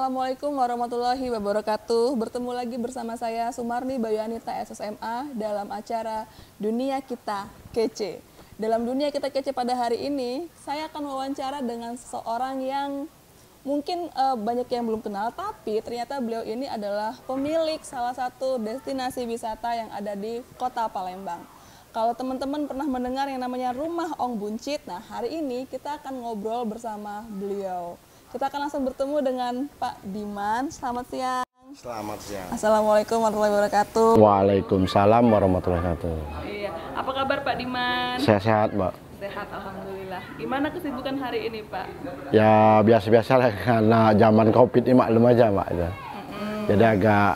Assalamualaikum warahmatullahi wabarakatuh. Bertemu lagi bersama saya Sumarni Bayu Anita SSMA dalam acara Dunia Kita Kece. Dalam Dunia Kita Kece pada hari ini, saya akan wawancara dengan seseorang yang mungkin uh, banyak yang belum kenal, tapi ternyata beliau ini adalah pemilik salah satu destinasi wisata yang ada di Kota Palembang. Kalau teman-teman pernah mendengar yang namanya Rumah Ong Buncit, nah hari ini kita akan ngobrol bersama beliau. Kita akan langsung bertemu dengan Pak Diman. Selamat siang. Selamat siang. Assalamualaikum warahmatullahi wabarakatuh. Waalaikumsalam warahmatullahi wabarakatuh. Iya. Apa kabar Pak Diman? Saya sehat, Mbak. Sehat, alhamdulillah. Gimana kesibukan hari ini, Pak? Ya biasa-biasa lah karena zaman covid ini maklum aja, Mbak. Mm -hmm. Jadi agak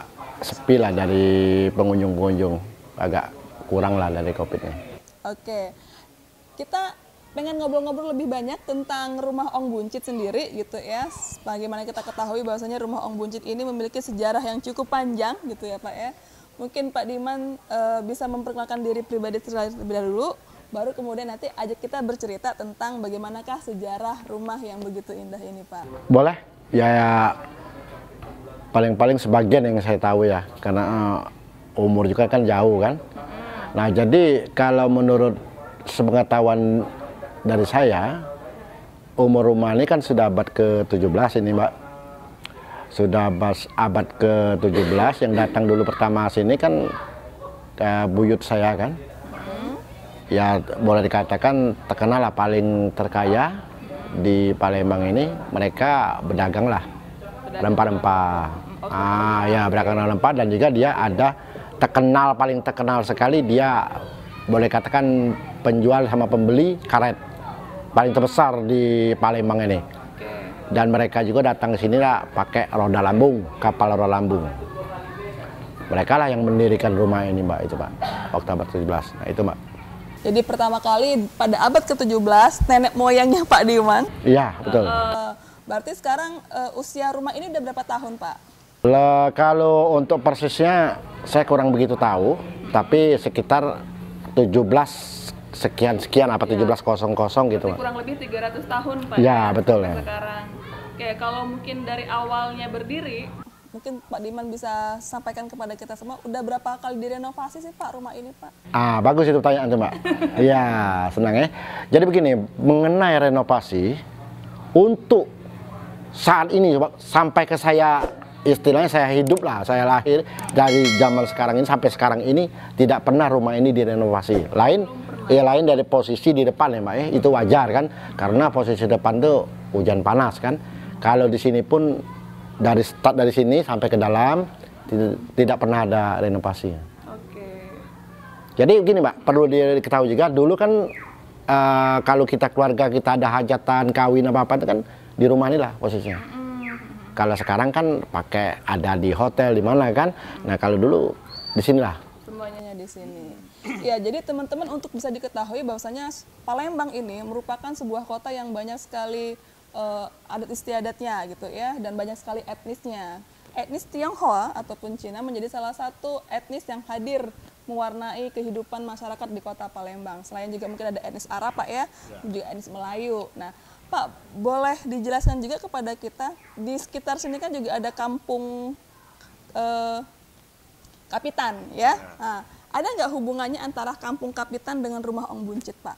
sepi lah dari pengunjung-pengunjung, agak kurang lah dari covid nya Oke, kita pengen ngobrol-ngobrol lebih banyak tentang rumah Ong Buncit sendiri gitu ya. Bagaimana kita ketahui bahwasanya rumah Ong Buncit ini memiliki sejarah yang cukup panjang gitu ya Pak ya. Mungkin Pak Diman e, bisa memperkenalkan diri pribadi terlebih dahulu, baru kemudian nanti ajak kita bercerita tentang bagaimanakah sejarah rumah yang begitu indah ini Pak. Boleh, ya, paling ya. paling-paling sebagian yang saya tahu ya, karena uh, umur juga kan jauh kan. Nah jadi kalau menurut sepengetahuan dari saya, umur rumah ini kan sudah abad ke-17 ini Mbak. Sudah abad ke-17 yang datang dulu pertama sini kan uh, buyut saya kan. Hmm. Ya boleh dikatakan terkenal lah paling terkaya di Palembang ini. Mereka berdagang lah rempah-rempah. Oh, ah ya berdagang rempah dan juga dia ada terkenal paling terkenal sekali dia boleh katakan penjual sama pembeli karet paling terbesar di Palembang ini. Dan mereka juga datang ke sini lah pakai roda lambung, kapal roda lambung. Mereka lah yang mendirikan rumah ini mbak, itu pak, Oktober 17. Nah itu mbak. Jadi pertama kali pada abad ke-17 nenek moyangnya Pak Diman. Iya, betul. Uh, berarti sekarang uh, usia rumah ini udah berapa tahun, Pak? Le, kalau untuk persisnya saya kurang begitu tahu, tapi sekitar 17 sekian sekian apa iya. tujuh belas kosong kosong gitu kurang lebih 300 tahun Pak ya, ya betul ya sekarang oke kalau mungkin dari awalnya berdiri mungkin Pak Diman bisa sampaikan kepada kita semua udah berapa kali direnovasi sih Pak rumah ini Pak ah bagus itu pertanyaan tuh Pak iya senang ya jadi begini mengenai renovasi untuk saat ini coba sampai ke saya istilahnya saya hidup lah, saya lahir dari zaman sekarang ini sampai sekarang ini tidak pernah rumah ini direnovasi. Lain ya lain dari posisi di depan ya mbak ya itu wajar kan karena posisi depan tuh hujan panas kan kalau di sini pun dari start dari sini sampai ke dalam tidak, pernah ada renovasi Oke. jadi gini mbak perlu diketahui juga dulu kan uh, kalau kita keluarga kita ada hajatan kawin apa apa itu kan di rumah inilah posisinya kalau sekarang kan pakai ada di hotel di mana kan nah kalau dulu di sinilah semuanya di sini ya jadi teman-teman untuk bisa diketahui bahwasanya Palembang ini merupakan sebuah kota yang banyak sekali uh, adat istiadatnya gitu ya dan banyak sekali etnisnya etnis Tionghoa ataupun Cina menjadi salah satu etnis yang hadir mewarnai kehidupan masyarakat di kota Palembang. Selain juga mungkin ada etnis Arab Pak ya, ya. juga etnis Melayu. Nah Pak boleh dijelaskan juga kepada kita di sekitar sini kan juga ada kampung uh, Kapitan ya. ya. Nah, ada nggak hubungannya antara Kampung Kapitan dengan rumah Ong Buncit, Pak?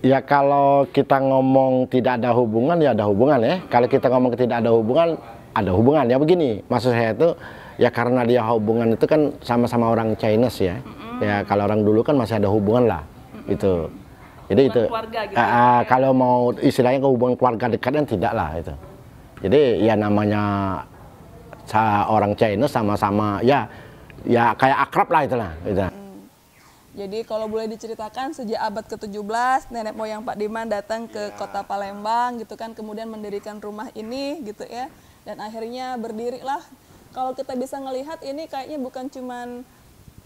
Ya kalau kita ngomong tidak ada hubungan ya ada hubungan ya. Kalau kita ngomong tidak ada hubungan, ada hubungan ya begini. Maksud saya itu ya karena dia hubungan itu kan sama-sama orang Chinese ya. Mm-hmm. Ya kalau orang dulu kan masih ada hubungan lah. Mm-hmm. Itu. Jadi itu gitu. Uh, ya. Ah, kalau mau istilahnya ke hubungan keluarga dekat kan tidak lah itu. Jadi ya namanya orang Chinese sama-sama ya ya kayak akrab lah itulah. Gitu. hmm jadi kalau boleh diceritakan sejak abad ke-17 nenek moyang Pak Diman datang ke ya. kota Palembang gitu kan kemudian mendirikan rumah ini gitu ya dan akhirnya berdirilah kalau kita bisa melihat ini kayaknya bukan cuman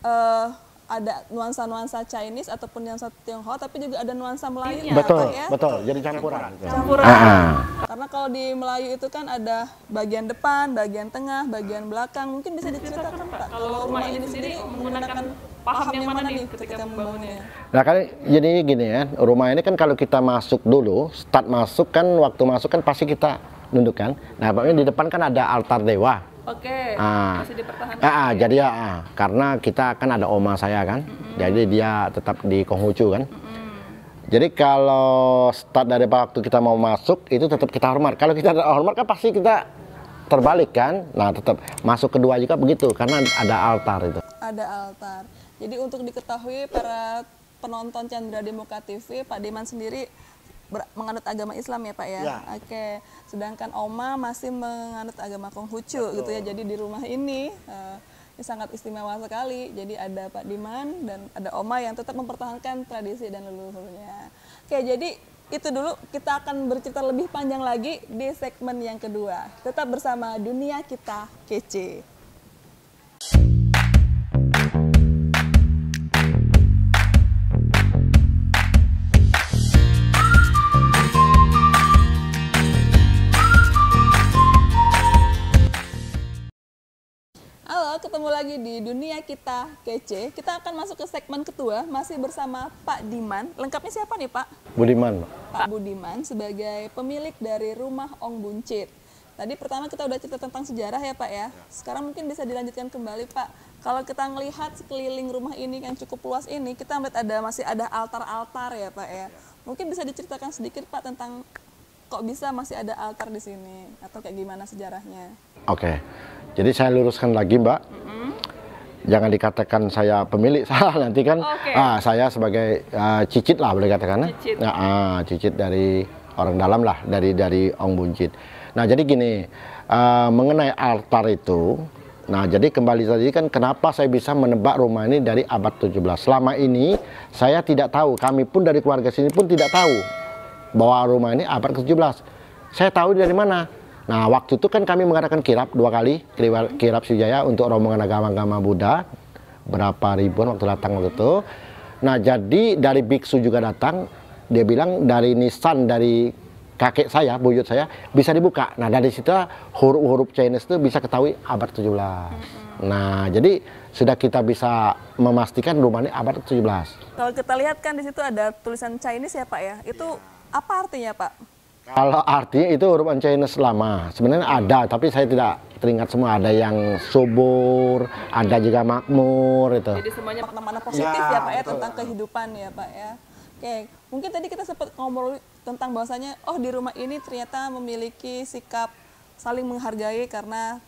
uh, ada nuansa-nuansa Chinese ataupun yang satu Tionghoa tapi juga ada nuansa Melayu iya. gitu betul ya? betul jadi campuran campuran ah. uh karena kalau di Melayu itu kan ada bagian depan bagian tengah bagian belakang mungkin bisa diceritakan Pak kalau rumah ini sendiri menggunakan paham yang mana nih ketika membangunnya? Nah kali jadi gini ya, rumah ini kan kalau kita masuk dulu, start masuk kan waktu masuk kan pasti kita nunduk kan. Nah pokoknya di depan kan ada altar dewa. Oke. Ah, masih dipertahankan. Ah, ah, jadi ya, ah, karena kita kan ada oma saya kan, mm -hmm. jadi dia tetap di Konghucu kan. Mm -hmm. Jadi kalau start dari waktu kita mau masuk itu tetap kita hormat. Kalau kita hormat kan pasti kita terbalik kan. Nah tetap masuk kedua juga begitu karena ada altar itu. Ada altar. Jadi untuk diketahui para penonton Candra Demoka TV, Pak Diman sendiri menganut agama Islam ya Pak ya. ya. Oke. Sedangkan Oma masih menganut agama Konghucu Betul. gitu ya. Jadi di rumah ini uh, ini sangat istimewa sekali. Jadi ada Pak Diman dan ada Oma yang tetap mempertahankan tradisi dan leluhurnya. Oke, jadi itu dulu kita akan bercerita lebih panjang lagi di segmen yang kedua. Tetap bersama Dunia Kita Kece. lagi di dunia kita kece. Kita akan masuk ke segmen ketua masih bersama Pak Diman. Lengkapnya siapa nih Pak? Budiman. Pak Budiman sebagai pemilik dari rumah Ong Buncit. Tadi pertama kita udah cerita tentang sejarah ya Pak ya. Sekarang mungkin bisa dilanjutkan kembali Pak. Kalau kita melihat sekeliling rumah ini yang cukup luas ini, kita melihat ada masih ada altar-altar ya Pak ya. Mungkin bisa diceritakan sedikit Pak tentang kok bisa masih ada altar di sini atau kayak gimana sejarahnya? Oke, jadi saya luruskan lagi Mbak. Mm jangan dikatakan saya pemilik salah nanti kan okay. ah, saya sebagai uh, cicit lah boleh katakan ya. cicit. Nah, ah, cicit dari orang dalam lah dari dari Ong Buncit nah jadi gini uh, mengenai altar itu nah jadi kembali tadi kan kenapa saya bisa menebak rumah ini dari abad 17 selama ini saya tidak tahu kami pun dari keluarga sini pun tidak tahu bahwa rumah ini abad ke-17 saya tahu dari mana Nah, waktu itu kan kami mengadakan kirap dua kali, kirap, Sujaya untuk rombongan agama-agama Buddha, berapa ribuan waktu datang waktu itu. Nah, jadi dari biksu juga datang, dia bilang dari nisan dari kakek saya, buyut saya, bisa dibuka. Nah, dari situ huruf-huruf Chinese itu bisa ketahui abad 17. Nah, jadi sudah kita bisa memastikan rumah ini abad 17. Kalau kita lihat kan di situ ada tulisan Chinese ya Pak ya, itu apa artinya Pak? Kalau artinya itu huruf Chinese lama. Sebenarnya ada, tapi saya tidak teringat semua. Ada yang subur, ada juga makmur itu. Jadi semuanya makna-makna ya, positif ya, ya Pak ya betul. tentang kehidupan ya Pak ya. Oke, mungkin tadi kita sempat ngobrol tentang bahwasanya oh di rumah ini ternyata memiliki sikap saling menghargai karena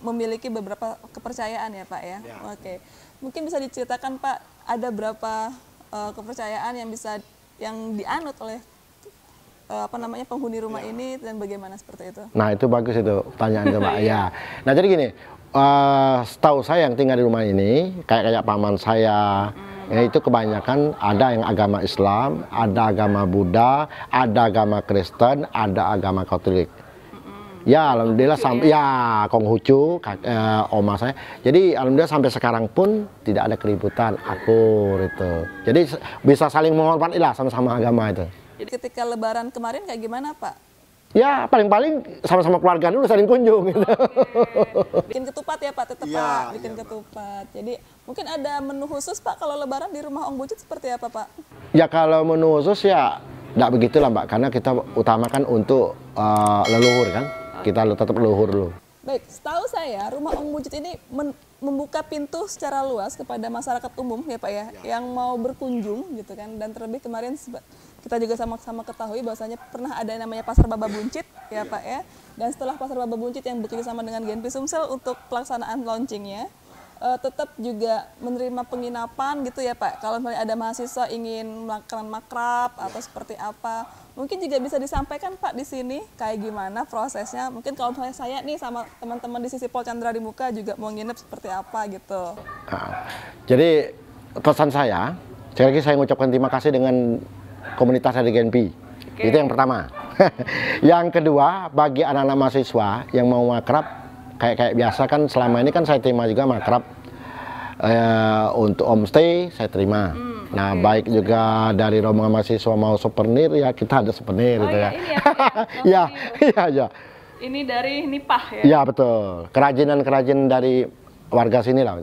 memiliki beberapa kepercayaan ya Pak ya. ya. Oke. Mungkin bisa diceritakan Pak ada berapa uh, kepercayaan yang bisa yang dianut oleh Eh, apa namanya penghuni rumah ya. ini dan bagaimana seperti itu? Nah itu bagus itu pertanyaan coba ya. Iya. Nah jadi gini, uh, setahu saya yang tinggal di rumah ini kayak kayak paman saya. Hmm. Ya, itu kebanyakan ada yang agama Islam, ada agama Buddha, ada agama Kristen, ada agama Katolik. Ya, alhamdulillah sampai ya, ya Konghucu eh, oma saya. Jadi alhamdulillah sampai sekarang pun tidak ada keributan akur itu. Jadi bisa saling menghormati lah sama-sama agama itu. Jadi ketika lebaran kemarin kayak gimana Pak? Ya paling-paling sama-sama keluarga dulu saling kunjung. Gitu. Okay. Oh, iya. Bikin ketupat ya Pak, tetap ya, Pak, iya, bikin ya, ketupat. Jadi mungkin ada menu khusus Pak kalau lebaran di rumah Ong Bucut seperti apa Pak? Ya kalau menu khusus ya tidak begitulah Mbak, karena kita utamakan untuk uh, leluhur kan. Kita tetap leluhur dulu. Baik, setahu saya rumah Ong Mujid ini membuka pintu secara luas kepada masyarakat umum ya Pak ya, ya. yang mau berkunjung gitu kan. Dan terlebih kemarin kita juga sama-sama ketahui bahwasanya pernah ada yang namanya Pasar Baba Buncit ya iya. Pak ya. Dan setelah Pasar Baba Buncit yang bekerja sama dengan Genpi Sumsel untuk pelaksanaan launchingnya, uh, tetap juga menerima penginapan gitu ya Pak. Kalau misalnya ada mahasiswa ingin melakukan makrab iya. atau seperti apa, mungkin juga bisa disampaikan Pak di sini kayak gimana prosesnya. Mungkin kalau misalnya saya nih sama teman-teman di sisi Chandra di muka juga mau nginep seperti apa gitu. Ah. jadi pesan saya, sekali lagi saya mengucapkan terima kasih dengan komunitas dari Genpi. Okay. Itu yang pertama. yang kedua, bagi anak-anak mahasiswa yang mau makrab, kayak kayak biasa kan selama ini kan saya terima juga makrab eh, untuk homestay saya terima. Hmm. Nah, okay. baik juga dari rombongan mahasiswa mau souvenir ya kita ada souvenir oh, gitu iya, ya. ya? Iya, iya, iya. Ini dari nipah ya. Iya, betul. Kerajinan-kerajinan dari warga sini lah.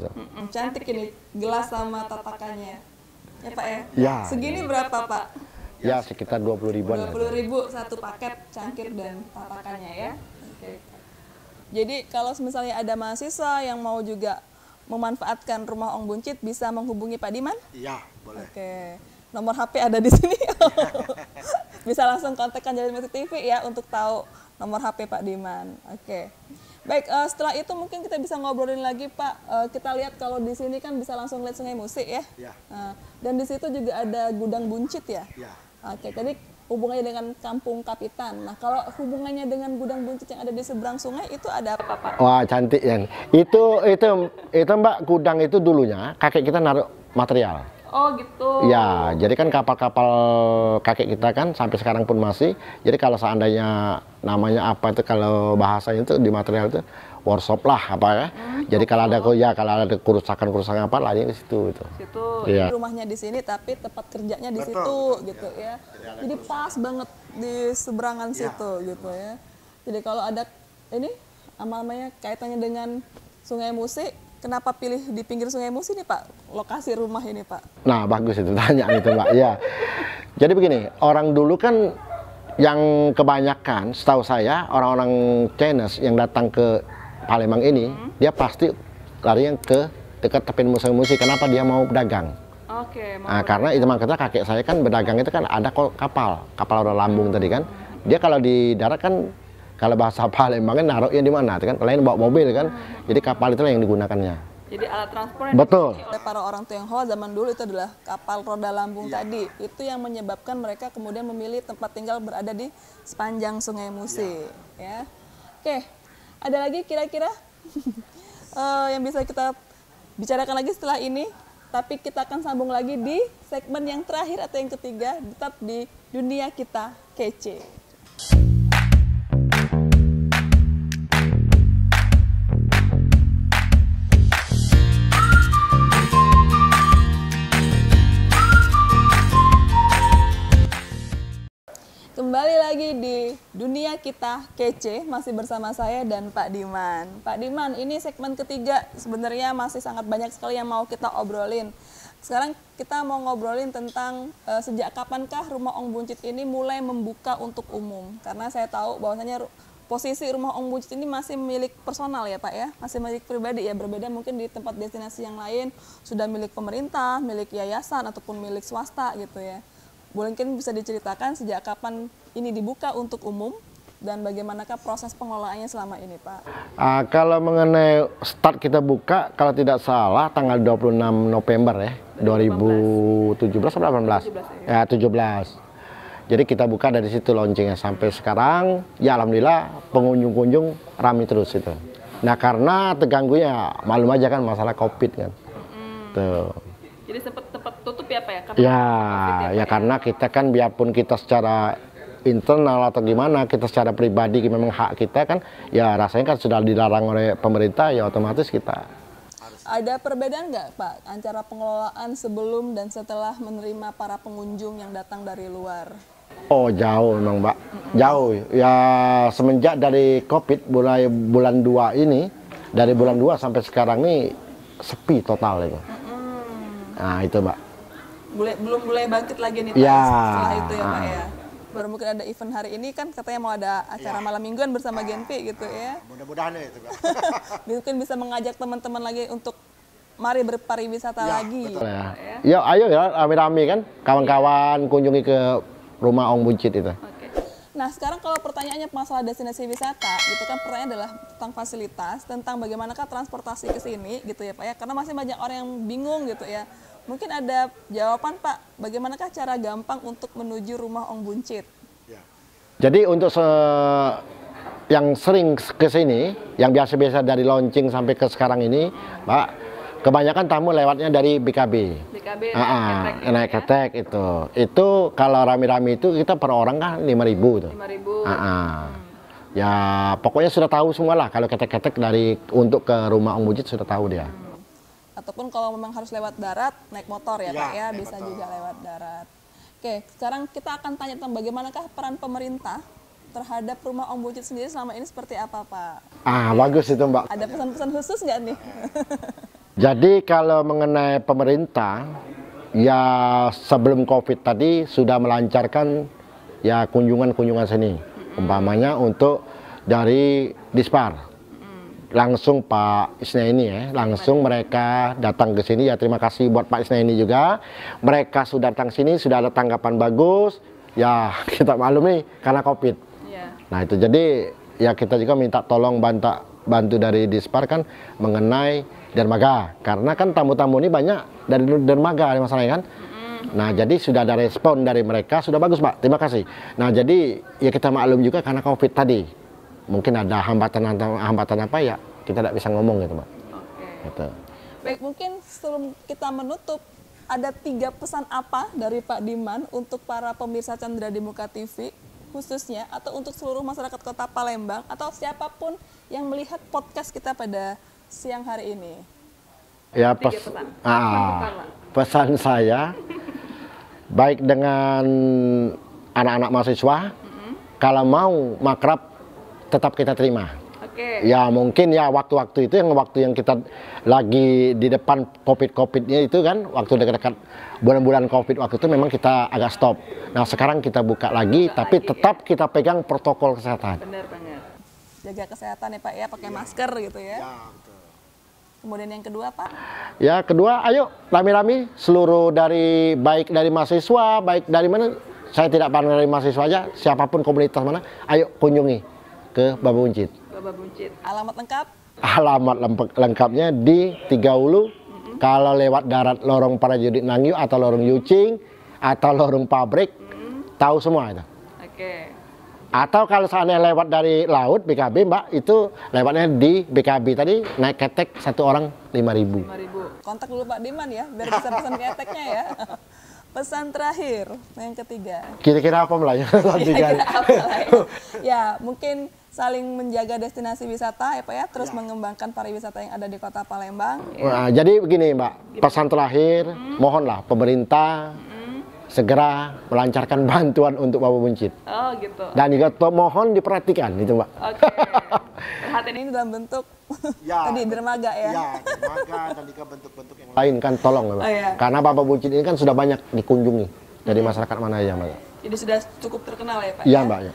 Cantik ini gelas sama tatakannya. Ya, Pak ya. ya. Segini berapa, Pak? Ya, ya, sekitar dua 20 ribuan. 20 ribu satu paket cangkir dan tatakannya ya. Oke. Jadi kalau misalnya ada mahasiswa yang mau juga memanfaatkan rumah Ong Buncit bisa menghubungi Pak Diman? Iya, boleh. Oke. Nomor HP ada di sini. bisa langsung kontakkan Jalan Metro TV ya untuk tahu nomor HP Pak Diman. Oke. Baik, uh, setelah itu mungkin kita bisa ngobrolin lagi Pak. Uh, kita lihat kalau di sini kan bisa langsung lihat Sungai Musik ya. Iya. Uh, dan di situ juga ada gudang buncit ya. Iya. Oke, tadi hubungannya dengan Kampung Kapitan. Nah, kalau hubungannya dengan gudang buncit yang ada di seberang sungai itu ada apa, Pak? Wah, cantik ya. Itu itu itu Mbak, gudang itu dulunya kakek kita naruh material. Oh, gitu. Ya, jadi kan kapal-kapal kakek kita kan sampai sekarang pun masih. Jadi kalau seandainya namanya apa itu kalau bahasanya itu di material itu workshop lah apa ya. Hmm jadi kalau ada ya kalau ada kerusakan-kerusakan apa lah ke situ gitu. Situ iya. rumahnya di sini tapi tempat kerjanya di Betul. situ iya. gitu ya. ya. Jadi Jadi pas banget di seberangan ya. situ gitu ya. Jadi kalau ada ini amalnya kaitannya dengan Sungai Musi, kenapa pilih di pinggir Sungai Musi nih Pak lokasi rumah ini Pak? Nah bagus itu tanya itu Pak. ya. Jadi begini orang dulu kan yang kebanyakan setahu saya orang-orang Chinese yang datang ke Palembang ini hmm? dia pasti larinya ke dekat tepin musim-musim kenapa dia mau dagang Oke, okay, nah, karena itu makanya kakek saya kan berdagang itu kan ada kapal kapal roda lambung tadi kan dia kalau di darat kan kalau bahasa Palembang kan naruhnya di mana kan lain bawa mobil kan hmm. jadi kapal itu yang digunakannya jadi alat transport yang betul oleh para orang Tionghoa zaman dulu itu adalah kapal roda lambung yeah. tadi itu yang menyebabkan mereka kemudian memilih tempat tinggal berada di sepanjang sungai Musi ya, ya. oke ada lagi kira-kira uh, yang bisa kita bicarakan lagi setelah ini? Tapi kita akan sambung lagi di segmen yang terakhir atau yang ketiga, tetap di dunia kita kece. kita kece masih bersama saya dan Pak Diman. Pak Diman, ini segmen ketiga sebenarnya masih sangat banyak sekali yang mau kita obrolin. Sekarang kita mau ngobrolin tentang uh, sejak kapankah rumah Ong Buncit ini mulai membuka untuk umum? Karena saya tahu bahwasanya posisi rumah Ong Buncit ini masih milik personal ya Pak ya, masih milik pribadi ya, berbeda mungkin di tempat destinasi yang lain sudah milik pemerintah, milik yayasan ataupun milik swasta gitu ya. Boleh mungkin bisa diceritakan sejak kapan ini dibuka untuk umum dan bagaimanakah proses pengelolaannya selama ini Pak? Uh, kalau mengenai start kita buka, kalau tidak salah tanggal 26 November ya, 2017 atau 18? 17, ya. ya 17. Jadi kita buka dari situ launchingnya sampai sekarang, ya alhamdulillah pengunjung-kunjung ramai terus itu. Nah karena terganggu ya malum aja kan masalah covid kan. Hmm. Tuh. Jadi sempat tutup ya Pak ya? ya, ya, ya, ya karena kita kan biarpun kita secara internal atau gimana kita secara pribadi memang hak kita kan ya rasanya kan sudah dilarang oleh pemerintah ya otomatis kita ada perbedaan nggak Pak antara pengelolaan sebelum dan setelah menerima para pengunjung yang datang dari luar? Oh jauh memang Mbak, jauh ya semenjak dari COVID mulai bulan 2 ini dari bulan 2 sampai sekarang ini sepi total itu. Nah itu Mbak. belum mulai bangkit lagi nih Pak ya. setelah itu ya Pak ya baru mungkin ada event hari ini kan katanya mau ada acara ya. malam mingguan bersama ah, Genpi gitu ya. Ah, mudah-mudahan ya itu. mungkin bisa mengajak teman-teman lagi untuk mari berpariwisata ya, lagi. Betul. Iya. Gitu ya. Ya. ayo ya rame-rame kan kawan-kawan kunjungi ke rumah Ong Buncit itu. Okay. Nah sekarang kalau pertanyaannya masalah destinasi wisata, gitu kan pertanyaan adalah tentang fasilitas, tentang bagaimanakah transportasi ke sini gitu ya Pak ya. Karena masih banyak orang yang bingung gitu ya Mungkin ada jawaban Pak, bagaimanakah cara gampang untuk menuju rumah Ong Buncit? Ya. Jadi untuk se yang sering ke sini, yang biasa-biasa dari launching sampai ke sekarang ini, Pak, kebanyakan tamu lewatnya dari BKB. BKB Aa, ah, naik ah, ketek, gitu naik ya. ketek ya? itu. Itu kalau rame-rame itu kita per orang kan 5.000 itu. 5.000. Heeh. Ya, pokoknya sudah tahu semualah kalau ketek-ketek dari untuk ke rumah Ong Buncit sudah tahu dia. Hmm ataupun kalau memang harus lewat darat naik motor ya, iya, ya Pak ya, bisa motor. juga lewat darat. Oke, sekarang kita akan tanya tentang bagaimanakah peran pemerintah terhadap rumah Om Bucit sendiri selama ini seperti apa Pak? Ah, bagus itu Mbak. Ada pesan-pesan khusus nggak nih? Jadi kalau mengenai pemerintah, ya sebelum COVID tadi sudah melancarkan ya kunjungan-kunjungan seni. Umpamanya untuk dari dispar, langsung Pak Isna ini ya, langsung mereka datang ke sini ya terima kasih buat Pak Isna ini juga. Mereka sudah datang sini sudah ada tanggapan bagus. Ya kita maklumi karena Covid. Ya. Nah itu jadi ya kita juga minta tolong bantu bantu dari Dispar kan mengenai dermaga karena kan tamu-tamu ini banyak dari dermaga ada masalahnya kan. Nah, jadi sudah ada respon dari mereka, sudah bagus, Pak. Terima kasih. Nah, jadi ya kita maklum juga karena COVID tadi mungkin ada hambatan hambatan apa ya kita tidak bisa ngomong gitu pak. Oke. Gitu. Baik mungkin sebelum kita menutup ada tiga pesan apa dari Pak Diman untuk para pemirsa Chandra di Muka TV khususnya atau untuk seluruh masyarakat kota Palembang atau siapapun yang melihat podcast kita pada siang hari ini? Ya pes pesan. Ah, pesan saya baik dengan anak-anak mahasiswa mm -hmm. kalau mau makrab tetap kita terima. Okay. Ya mungkin ya waktu-waktu itu yang waktu yang kita lagi di depan covid-covidnya itu kan waktu dekat-dekat bulan-bulan covid waktu itu memang kita agak stop. Nah sekarang kita buka lagi buka tapi lagi, ya. tetap ya. kita pegang protokol kesehatan. Benar banget. Jaga kesehatan ya Pak ya pakai ya. masker gitu ya. ya betul. Kemudian yang kedua Pak? Ya kedua ayo lami-lami seluruh dari baik dari mahasiswa baik dari mana saya tidak pandang dari mahasiswa aja siapapun komunitas mana ayo kunjungi ke Baba Buncit. Baba Buncit. Alamat lengkap? Alamat lengkapnya di Tiga Ulu. Mm -hmm. Kalau lewat darat lorong Prajurit Nangyu atau lorong Yucing atau lorong pabrik, mm -hmm. tahu semua itu. Oke. Okay. Atau kalau seandainya lewat dari laut BKB, Mbak, itu lewatnya di BKB tadi naik ketek satu orang lima ribu. Lima ribu. Kontak dulu Pak Diman ya, biar bisa pesan keteknya ya. pesan terakhir nah, yang ketiga kira-kira apa melayani ya mungkin saling menjaga destinasi wisata ya pak ya terus ya. mengembangkan pariwisata yang ada di kota Palembang nah, jadi begini mbak pesan terakhir hmm. mohonlah pemerintah hmm. segera melancarkan bantuan untuk Bapak Buncit. Oh gitu. Dan juga mohon diperhatikan itu mbak. Oke. Okay. Perhatian ini dalam bentuk ya, tadi dermaga ya. Iya, dermaga dan juga bentuk-bentuk yang lain kan tolong Oh, ya. Karena Bapak Buncit ini kan sudah banyak dikunjungi dari hmm. masyarakat mana ya, Mbak. Jadi sudah cukup terkenal ya, Pak. Iya, ya? Mbak. Ya.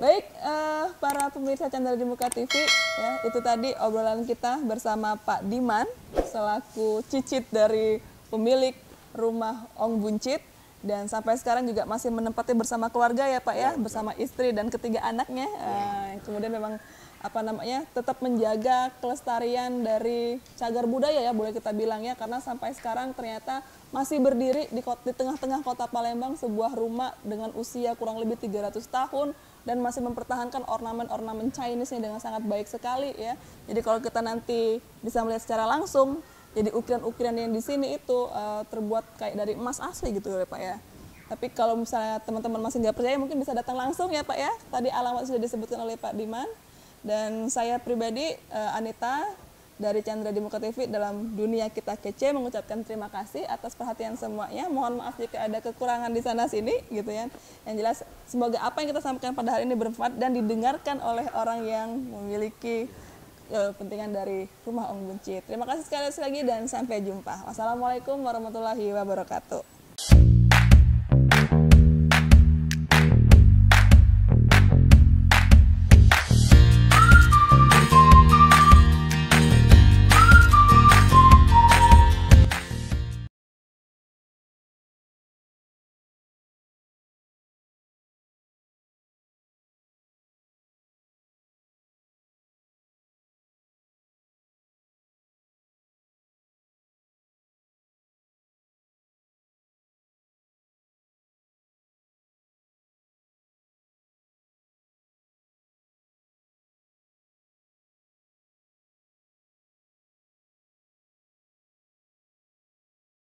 Baik, uh, para pemirsa Candra di Muka TV, ya, itu tadi obrolan kita bersama Pak Diman selaku cicit dari pemilik rumah Ong Buncit dan sampai sekarang juga masih menempati bersama keluarga ya Pak ya, ya bersama istri dan ketiga anaknya. Uh, kemudian memang apa namanya tetap menjaga kelestarian dari cagar budaya ya boleh kita bilang ya karena sampai sekarang ternyata masih berdiri di tengah-tengah kota Palembang sebuah rumah dengan usia kurang lebih 300 tahun dan masih mempertahankan ornamen-ornamen Chinese nya dengan sangat baik sekali ya. Jadi kalau kita nanti bisa melihat secara langsung jadi ukiran-ukiran yang di sini itu uh, terbuat kayak dari emas asli gitu ya Pak ya. Tapi kalau misalnya teman-teman masih nggak percaya mungkin bisa datang langsung ya Pak ya. Tadi alamat sudah disebutkan oleh Pak Diman. Dan saya pribadi uh, Anita dari Chandra Dimuka TV dalam dunia kita kece mengucapkan terima kasih atas perhatian semuanya. Mohon maaf jika ada kekurangan di sana sini gitu ya. Yang jelas semoga apa yang kita sampaikan pada hari ini bermanfaat dan didengarkan oleh orang yang memiliki eh, kepentingan dari rumah Om Buncit. Terima kasih sekali lagi dan sampai jumpa. Wassalamualaikum warahmatullahi wabarakatuh.